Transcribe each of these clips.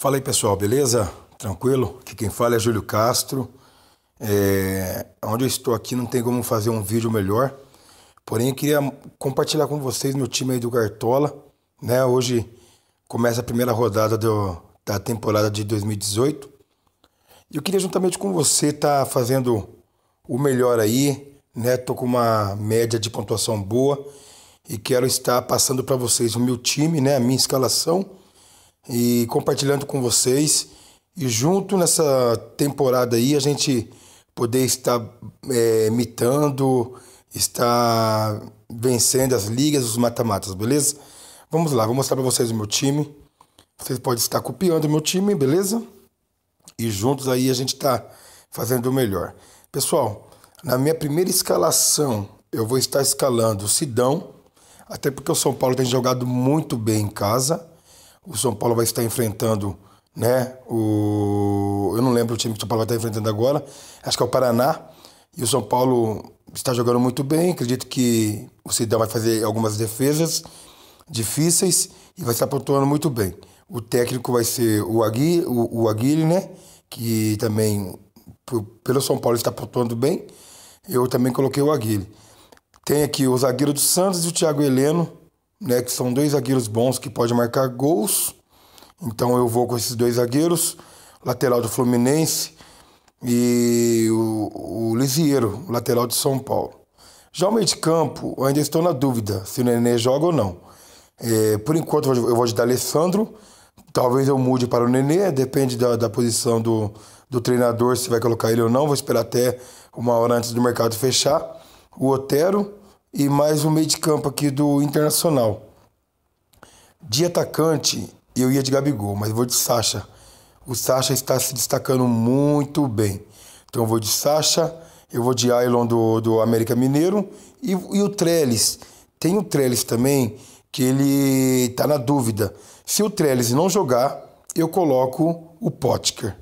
Fala aí pessoal, beleza? Tranquilo? Aqui quem fala é Júlio Castro. É... Onde eu estou aqui não tem como fazer um vídeo melhor. Porém, eu queria compartilhar com vocês meu time aí do Cartola. Né? Hoje começa a primeira rodada do... da temporada de 2018. E eu queria juntamente com você estar tá fazendo o melhor aí. Né? Tô com uma média de pontuação boa e quero estar passando para vocês o meu time, né? a minha escalação e compartilhando com vocês. E junto nessa temporada aí, a gente poder estar é, mitando, estar vencendo as ligas, os mata-matas, beleza? Vamos lá, vou mostrar para vocês o meu time. Vocês podem estar copiando o meu time, beleza? E juntos aí a gente está fazendo o melhor. Pessoal, na minha primeira escalação, eu vou estar escalando o Sidão, até porque o São Paulo tem jogado muito bem em casa o São Paulo vai estar enfrentando, né? O, eu não lembro o time que o São Paulo vai estar enfrentando agora, acho que é o Paraná. E o São Paulo está jogando muito bem, acredito que o Sidão vai fazer algumas defesas difíceis e vai estar pontuando muito bem. O técnico vai ser o Aguirre, o, o Aguirre né? Que também, pelo São Paulo, está pontuando bem. Eu também coloquei o Aguirre. Tem aqui o zagueiro do Santos e o Thiago Heleno né, que são dois zagueiros bons que podem marcar gols. Então eu vou com esses dois zagueiros, lateral do Fluminense e o, o Lisieiro, lateral de São Paulo. Já o meio de campo, eu ainda estou na dúvida se o Nenê joga ou não. É, por enquanto eu vou o Alessandro, talvez eu mude para o Nenê, depende da, da posição do, do treinador, se vai colocar ele ou não. Vou esperar até uma hora antes do mercado fechar. O Otero, e mais um meio de campo aqui do Internacional. De atacante, eu ia de Gabigol, mas vou de Sacha. O Sacha está se destacando muito bem. Então eu vou de Sacha, eu vou de Ailon do, do América Mineiro e, e o Trellis. Tem o Trellis também, que ele está na dúvida. Se o Trellis não jogar, eu coloco o Potker.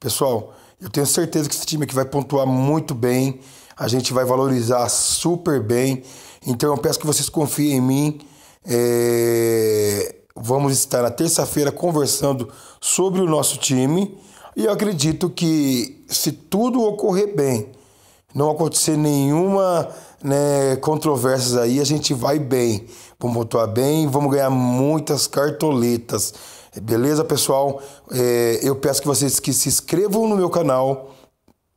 Pessoal, eu tenho certeza que esse time aqui vai pontuar muito bem a gente vai valorizar super bem. Então eu peço que vocês confiem em mim. É... Vamos estar na terça-feira conversando sobre o nosso time. E eu acredito que se tudo ocorrer bem, não acontecer nenhuma né, controvérsia aí, a gente vai bem. Vamos pontuar bem, vamos ganhar muitas cartoletas. Beleza, pessoal? É, eu peço que vocês que se inscrevam no meu canal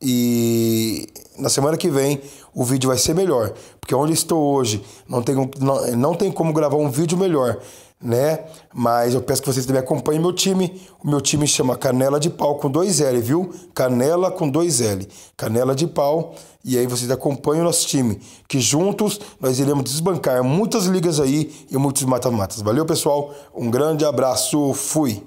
e na semana que vem o vídeo vai ser melhor, porque onde estou hoje não tem, não, não tem como gravar um vídeo melhor, né? Mas eu peço que vocês também acompanhem meu time. O meu time chama Canela de Pau com 2L, viu? Canela com 2L. Canela de Pau. E aí vocês acompanham o nosso time, que juntos nós iremos desbancar muitas ligas aí e muitos mata-matas. Valeu, pessoal. Um grande abraço. Fui.